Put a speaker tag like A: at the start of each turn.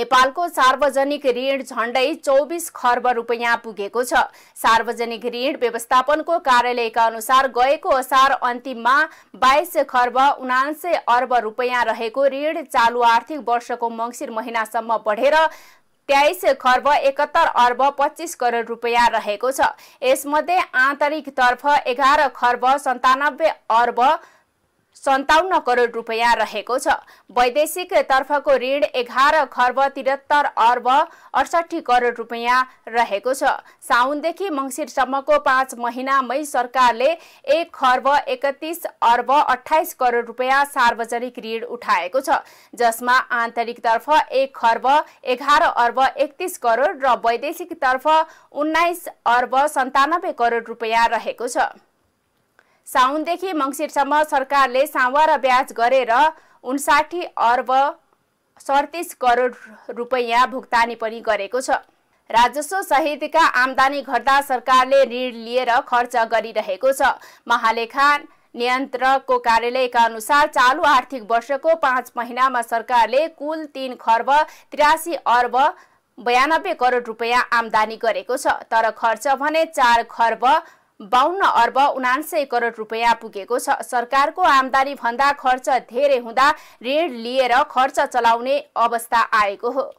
A: नेपालको सार्वजनिक ऋण झण्डै चौबिस खर्ब रुपियाँ पुगेको छ सार्वजनिक ऋण व्यवस्थापनको कार्यालयका अनुसार गएको असार अन्तिममा बाइस खर्ब उनासे अर्ब रुपियाँ रहेको ऋण चालु आर्थिक वर्षको मङ्सिर महिनासम्म बढेर तेइस खर्ब एकहत्तर अर्ब पच्चिस करोड रुपियाँ रहेको छ यसमध्ये आन्तरिकतर्फ एघार खर्ब सन्तानब्बे अर्ब सन्ताउन्न करोड रुपियाँ रहेको छ वैदेशिक तर्फको ऋण एघार खर्ब त्रिहत्तर अर्ब अडसठी करोड रुपियाँ रहेको छ साउनदेखि मङ्सिरसम्मको पाँच महिनामै सरकारले एक खर्ब एकतिस अर्ब अठाइस करोड रुपियाँ सार्वजनिक ऋण उठाएको छ जसमा आन्तरिकतर्फ एक खर्ब एघार अर्ब एकतिस करोड र वैदेशिकतर्फ उन्नाइस अर्ब सन्तानब्बे करोड रुपियाँ रहेको छ साउनदेखि मङ्सिरसम्म सरकारले सावा र ब्याज गरेर उन्साठी अर्ब सडतिस करोड रुपैयाँ भुक्तानी पनि गरेको छ राजस्व सहितका आमदानी घट्दा सरकारले ऋण लिएर खर्च गरिरहेको छ महालेखा नियन्त्रकको कार्यालयका अनुसार चालु आर्थिक वर्षको पाँच महिनामा सरकारले कुल तिन खर्ब त्रियासी अर्ब बयानब्बे करोड रुपियाँ आमदानी गरेको छ तर खर्च भने चार खर्ब बाहन्न अर्ब उनान्सय करोड रुपियाँ पुगेको छ सरकारको आमदानी भन्दा खर्च धेरै हुँदा ऋण लिएर खर्च चलाउने अवस्था आएको हो